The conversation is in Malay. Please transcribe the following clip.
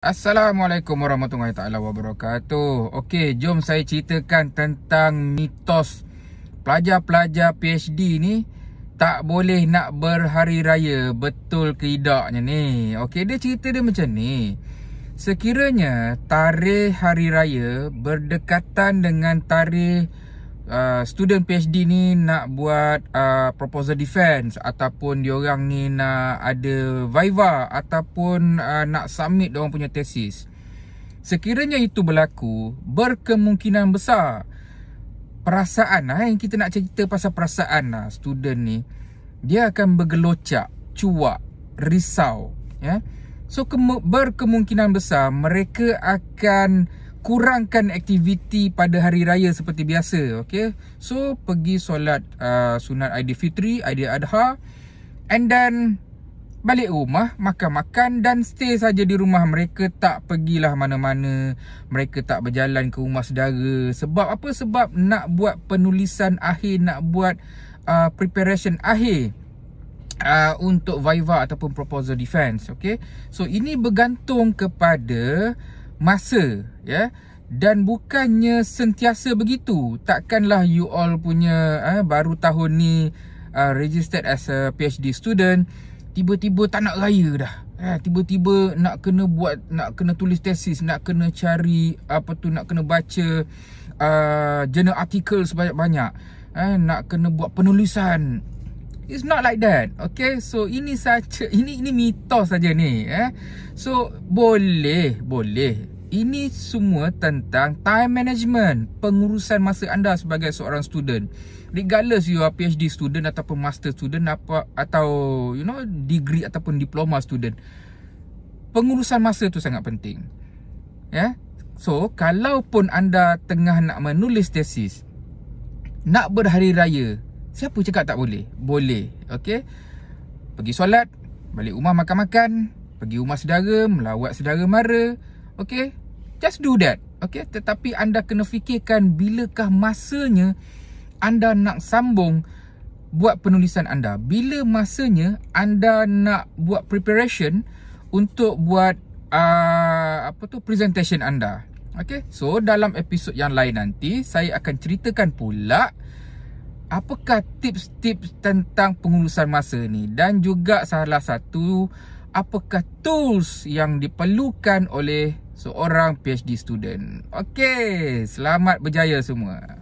Assalamualaikum warahmatullahi taala wabarakatuh. Okey, jom saya ceritakan tentang mitos pelajar-pelajar PhD ni tak boleh nak berhari raya. Betul ke tidaknya ni? Okey, dia cerita dia macam ni. Sekiranya tarikh hari raya berdekatan dengan tarikh uh, student PhD ni nak buat uh, proposal defense ataupun orang ni nak ada viva ataupun uh, nak submit diorang punya tesis. Sekiranya itu berlaku, berkemungkinan besar perasaan lah, yang kita nak cerita pasal perasaan lah, student ni dia akan bergelocak, cuak, risau. Ya? So berkemungkinan besar mereka akan kurangkan aktiviti pada hari raya seperti biasa okey so pergi solat uh, sunat aidilfitri adha, and then balik rumah makan-makan dan stay saja di rumah mereka tak pergilah mana-mana mereka tak berjalan ke rumah saudara sebab apa sebab nak buat penulisan akhir nak buat uh, preparation akhir Uh, untuk Viva ataupun proposal defense okay? So ini bergantung kepada masa ya dan bukannya sentiasa begitu takkanlah you all punya eh, baru tahun ni uh, registered as a PhD student tiba-tiba tak nak raya dah eh, tiba-tiba nak kena buat nak kena tulis tesis nak kena cari apa tu nak kena baca uh, journal article sebanyak-banyak eh, nak kena buat penulisan It's not like that. Okay. So ini saja ini ini mitos saja ni eh. So boleh, boleh. Ini semua tentang time management, pengurusan masa anda sebagai seorang student. Regardless you are PhD student ataupun master student apa atau you know degree ataupun diploma student. Pengurusan masa tu sangat penting. Ya. Yeah? So, kalaupun anda tengah nak menulis tesis, nak berhari raya, Siapa cakap tak boleh? Boleh. Okey. Pergi solat, balik rumah makan-makan, pergi rumah saudara, melawat saudara mara. Okey. Just do that. Okey, tetapi anda kena fikirkan bilakah masanya anda nak sambung buat penulisan anda. Bila masanya anda nak buat preparation untuk buat uh, apa tu presentation anda. Okey, so dalam episod yang lain nanti saya akan ceritakan pula apakah tips-tips tentang pengurusan masa ni dan juga salah satu apakah tools yang diperlukan oleh seorang PhD student. Okey, selamat berjaya semua.